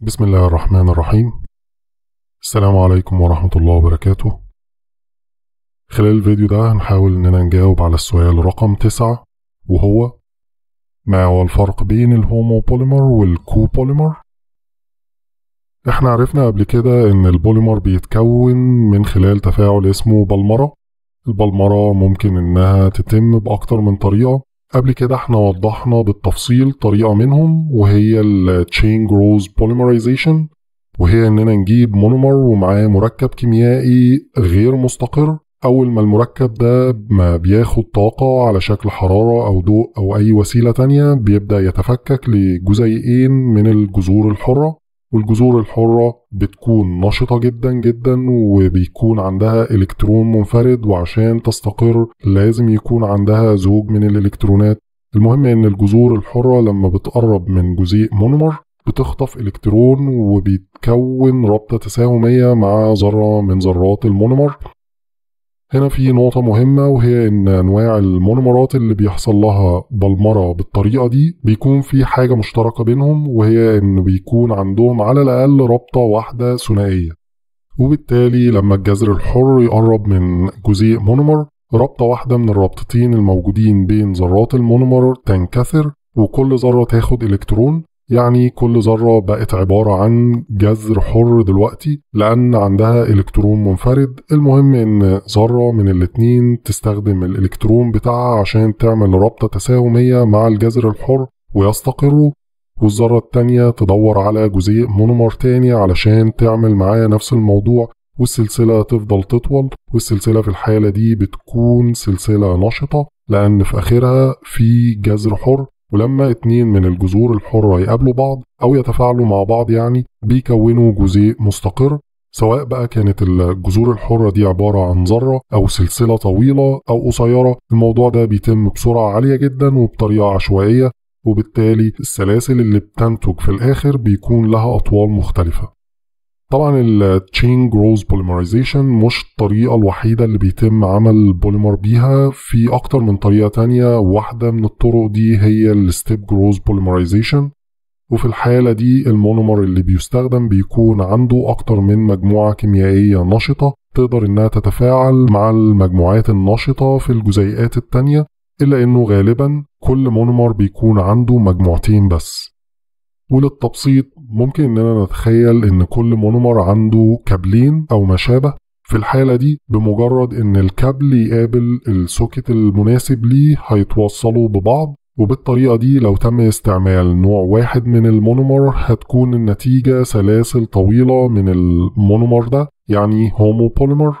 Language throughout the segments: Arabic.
بسم الله الرحمن الرحيم السلام عليكم ورحمة الله وبركاته خلال الفيديو ده هنحاول إننا نجاوب على السؤال رقم تسعة وهو ما هو الفرق بين الهومو والكو والكوبوليمر؟ احنا عرفنا قبل كده إن البوليمر بيتكون من خلال تفاعل اسمه بلمرة البلمرة ممكن إنها تتم بأكتر من طريقة قبل كده احنا وضحنا بالتفصيل طريقة منهم وهي الـ Chain Growth Polymerization وهي إننا نجيب مونومر ومعاه مركب كيميائي غير مستقر أول ما المركب ده ما بياخد طاقة على شكل حرارة أو ضوء أو أي وسيلة تانية بيبدأ يتفكك لجزيئين من الجذور الحرة والجذور الحرة بتكون نشطة جدا جدا وبيكون عندها إلكترون منفرد وعشان تستقر لازم يكون عندها زوج من الإلكترونات المهم إن الجذور الحرة لما بتقرب من جزيء مونومر بتخطف إلكترون وبيتكون رابطة تساهمية مع ذرة من ذرات المونومر هنا في نقطة مهمة وهي إن أنواع المونومرات اللي بيحصل لها بلمرة بالطريقة دي بيكون في حاجة مشتركة بينهم وهي إن بيكون عندهم على الأقل رابطة واحدة ثنائية وبالتالي لما الجذر الحر يقرب من جزيء مونومر رابطة واحدة من الرابطتين الموجودين بين ذرات المونومر تنكسر وكل ذرة تاخد إلكترون يعني كل ذرة بقت عبارة عن جذر حر دلوقتي لأن عندها إلكترون منفرد المهم إن ذرة من الاتنين تستخدم الإلكترون بتاعها عشان تعمل رابطة تساهمية مع الجذر الحر ويستقروا والذرة التانية تدور على جزيء مونومر تاني علشان تعمل معاه نفس الموضوع والسلسلة تفضل تطول والسلسلة في الحالة دي بتكون سلسلة نشطة لأن في آخرها في جذر حر ولما اتنين من الجذور الحرة يقابلوا بعض أو يتفاعلوا مع بعض يعني بيكونوا جزيء مستقر سواء بقى كانت الجذور الحرة دي عبارة عن ذرة أو سلسلة طويلة أو قصيرة الموضوع ده بيتم بسرعة عالية جدا وبطريقة عشوائية وبالتالي السلاسل اللي بتنتج في الآخر بيكون لها أطوال مختلفة طبعا التشين جروز بوليمرايزيشن مش الطريقه الوحيده اللي بيتم عمل بوليمر بيها في اكتر من طريقه تانية واحده من الطرق دي هي الستيب جروز بوليمرايزيشن وفي الحالة دي المونومر اللي بيستخدم بيكون عنده أكتر من مجموعة كيميائية نشطة تقدر إنها تتفاعل مع المجموعات النشطة في الجزيئات التانية إلا إنه غالبا كل مونومر بيكون عنده مجموعتين بس وللتبسيط ممكن اننا نتخيل ان كل مونومر عنده كابلين او ما شابه في الحالة دي بمجرد ان الكابل يقابل السوكت المناسب ليه هيتوصلوا ببعض وبالطريقة دي لو تم استعمال نوع واحد من المونومر هتكون النتيجة سلاسل طويلة من المونومر ده يعني هومو بوليمر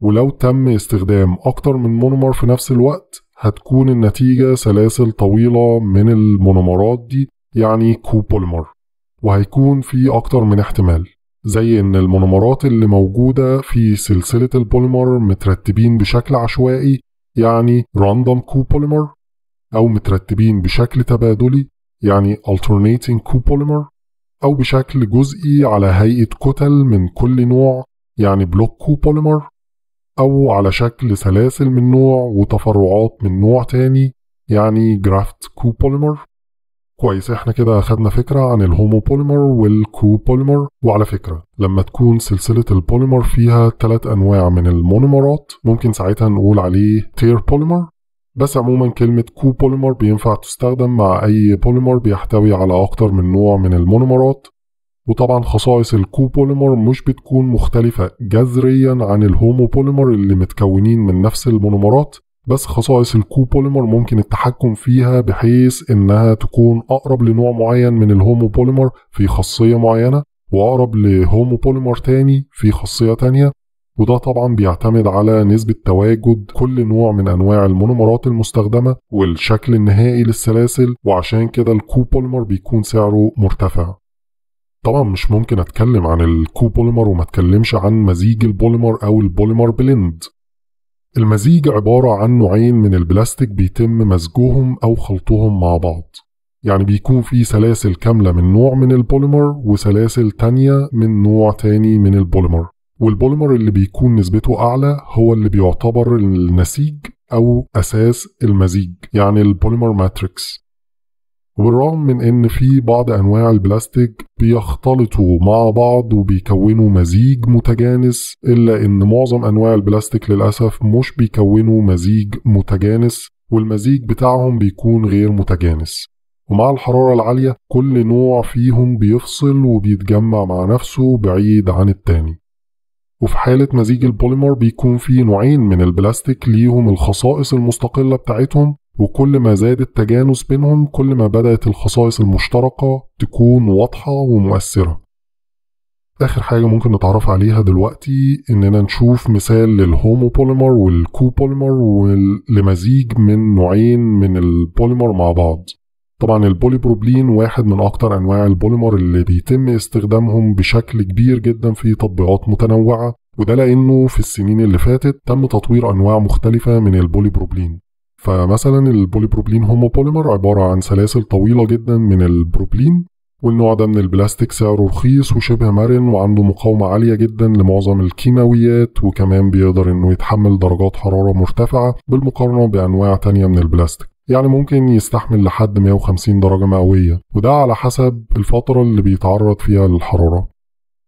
ولو تم استخدام أكتر من مونومر في نفس الوقت هتكون النتيجة سلاسل طويلة من المونومرات دي يعني كوبوليمر وهيكون في أكتر من احتمال زي إن المونومرات اللي موجودة في سلسلة البوليمر مترتبين بشكل عشوائي يعني راندوم copolymer أو مترتبين بشكل تبادلي يعني alternating copolymer أو بشكل جزئي على هيئة كتل من كل نوع يعني بلوك copolymer أو على شكل سلاسل من نوع وتفرعات من نوع تاني يعني جرافت copolymer كويس احنا كده اخدنا فكرة عن الهومو بوليمر والكو بوليمر وعلى فكرة لما تكون سلسلة البوليمر فيها تلات انواع من المونومرات ممكن ساعتها نقول عليه تير بوليمر بس عموما كلمة كو بوليمر بينفع تستخدم مع أي بوليمر بيحتوي على أكتر من نوع من المونومرات وطبعا خصائص الكو بوليمر مش بتكون مختلفة جذريا عن الهومو بوليمر اللي متكونين من نفس المونومرات بس خصائص الكوبوليمر ممكن التحكم فيها بحيث انها تكون اقرب لنوع معين من الهومو بوليمر في خاصيه معينه واقرب لهومو بوليمر تاني في خاصيه تانيه وده طبعا بيعتمد على نسبة تواجد كل نوع من أنواع المونومرات المستخدمة والشكل النهائي للسلاسل وعشان كده الكوبوليمر بيكون سعره مرتفع طبعا مش ممكن اتكلم عن الكوبوليمر وما اتكلمش عن مزيج البوليمر او البوليمر بلند المزيج عبارة عن نوعين من البلاستيك بيتم مزجهم أو خلطهم مع بعض يعني بيكون في سلاسل كاملة من نوع من البوليمر وسلاسل تانية من نوع تاني من البوليمر والبوليمر اللي بيكون نسبته أعلى هو اللي بيعتبر النسيج أو أساس المزيج يعني البوليمر ماتريكس وبالرغم من ان في بعض انواع البلاستيك بيختلطوا مع بعض وبيكونوا مزيج متجانس الا ان معظم انواع البلاستيك للاسف مش بيكونوا مزيج متجانس والمزيج بتاعهم بيكون غير متجانس ومع الحرارة العالية كل نوع فيهم بيفصل وبيتجمع مع نفسه بعيد عن التاني وفي حالة مزيج البوليمر بيكون في نوعين من البلاستيك ليهم الخصائص المستقلة بتاعتهم وكل ما زاد التجانس بينهم كل ما بدأت الخصائص المشتركة تكون واضحة ومؤثرة آخر حاجة ممكن نتعرف عليها دلوقتي إننا نشوف مثال للهومو بوليمر والكو بوليمر ولمزيج من نوعين من البوليمر مع بعض طبعا البوليبروبلين واحد من أكتر أنواع البوليمر اللي بيتم استخدامهم بشكل كبير جدا في تطبيقات متنوعة وده لأنه في السنين اللي فاتت تم تطوير أنواع مختلفة من البوليبروبلين فمثلا البوليبروبلين هوموبوليمر عبارة عن سلاسل طويلة جدا من البروبلين والنوع ده من البلاستيك سعره رخيص وشبه مرن وعنده مقاومة عالية جدا لمعظم الكيماويات وكمان بيقدر انه يتحمل درجات حرارة مرتفعة بالمقارنة بأنواع تانية من البلاستيك يعني ممكن يستحمل لحد 150 درجة مئوية وده على حسب الفترة اللي بيتعرض فيها للحرارة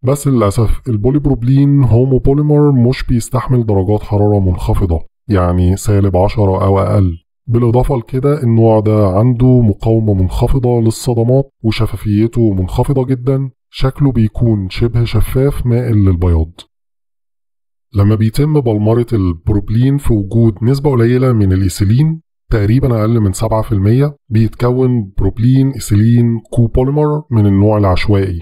بس للأسف البوليبروبلين هوموبوليمر مش بيستحمل درجات حرارة منخفضة يعني سالب 10 أو أقل بالإضافة لكده النوع ده عنده مقاومة منخفضة للصدمات وشفافيته منخفضة جدا شكله بيكون شبه شفاف مائل للبياض لما بيتم بلمرة البروبلين في وجود نسبة قليلة من الإيسيلين تقريبا أقل من 7% بيتكون بروبلين كو كوبوليمر من النوع العشوائي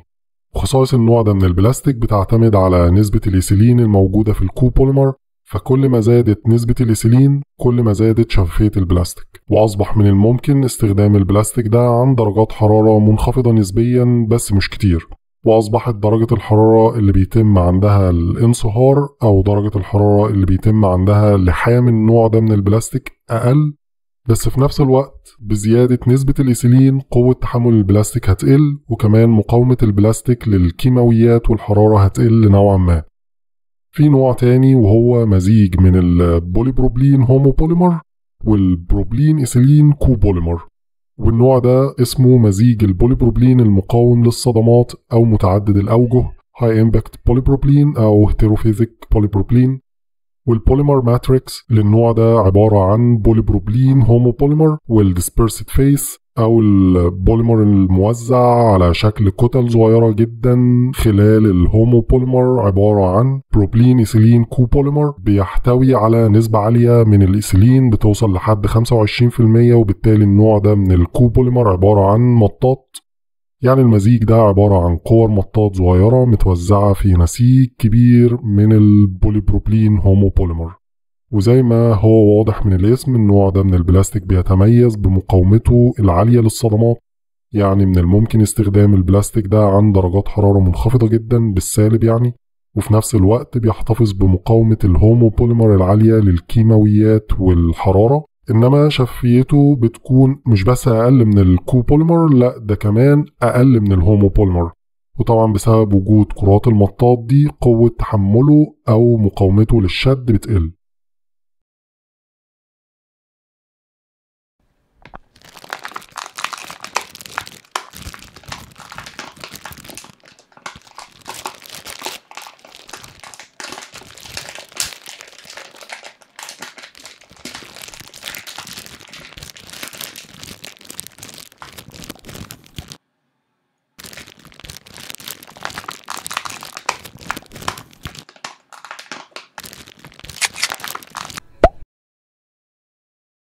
وخصائص النوع ده من البلاستيك بتعتمد على نسبة الإيسيلين الموجودة في الكوبوليمر فكل ما زادت نسبة الإيسيلين كل ما زادت شفافية البلاستيك وأصبح من الممكن استخدام البلاستيك ده عند درجات حرارة منخفضة نسبيا بس مش كتير وأصبحت درجة الحرارة اللي بيتم عندها الانصهار أو درجة الحرارة اللي بيتم عندها لحام النوع ده من البلاستيك أقل بس في نفس الوقت بزيادة نسبة الإيسيلين قوة تحمل البلاستيك هتقل وكمان مقاومة البلاستيك للكيماويات والحرارة هتقل نوعا ما في نوع تاني وهو مزيج من البوليبروبلين هوموبوليمر والبروبلين إيثيلين كوبوليمر والنوع ده اسمه مزيج البوليبروبلين المقاوم للصدمات أو متعدد الأوجه هاي امباكت بوليبروبلين أو هيتروفيزيك بوليبروبلين والبوليمر ماتريكس للنوع ده عبارة عن بوليبروبلين هوموبوليمر والديسبيرسد فيس او البوليمر الموزع على شكل كتل صغيره جدا خلال الهومو بوليمر عباره عن بروبلين ايثيلين بوليمر بيحتوي على نسبه عاليه من الايثيلين بتوصل لحد 25% وبالتالي النوع ده من الكو بوليمر عباره عن مطاط يعني المزيج ده عبارة عن كور مطاط صغيرة متوزعة في نسيج كبير من البوليبروبلين بوليمر وزي ما هو واضح من الاسم النوع ده من البلاستيك بيتميز بمقاومته العالية للصدمات يعني من الممكن استخدام البلاستيك ده عند درجات حرارة منخفضة جدا بالسالب يعني وفي نفس الوقت بيحتفظ بمقاومة الهوموبوليمر العالية للكيماويات والحرارة إنما شفيته بتكون مش بس أقل من الكوبوليمر لا ده كمان أقل من الهوموبوليمر وطبعا بسبب وجود كرات المطاط دي قوة تحمله أو مقاومته للشد بتقل